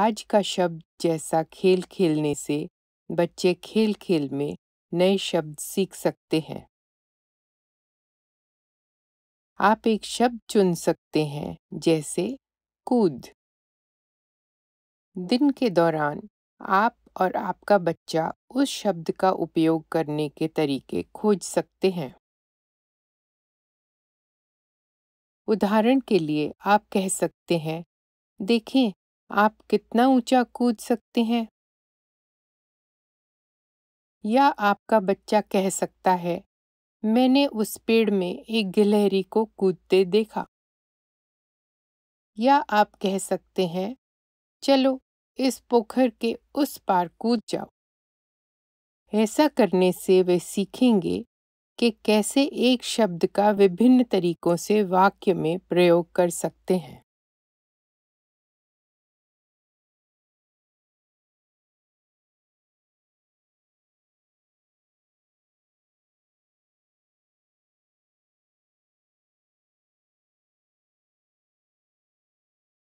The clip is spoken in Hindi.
आज का शब्द जैसा खेल खेलने से बच्चे खेल खेल में नए शब्द सीख सकते हैं आप एक शब्द चुन सकते हैं जैसे कूद दिन के दौरान आप और आपका बच्चा उस शब्द का उपयोग करने के तरीके खोज सकते हैं उदाहरण के लिए आप कह सकते हैं देखें आप कितना ऊंचा कूद सकते हैं या आपका बच्चा कह सकता है मैंने उस पेड़ में एक गिलहरी को कूदते देखा या आप कह सकते हैं चलो इस पोखर के उस पार कूद जाओ ऐसा करने से वे सीखेंगे कि कैसे एक शब्द का विभिन्न तरीकों से वाक्य में प्रयोग कर सकते हैं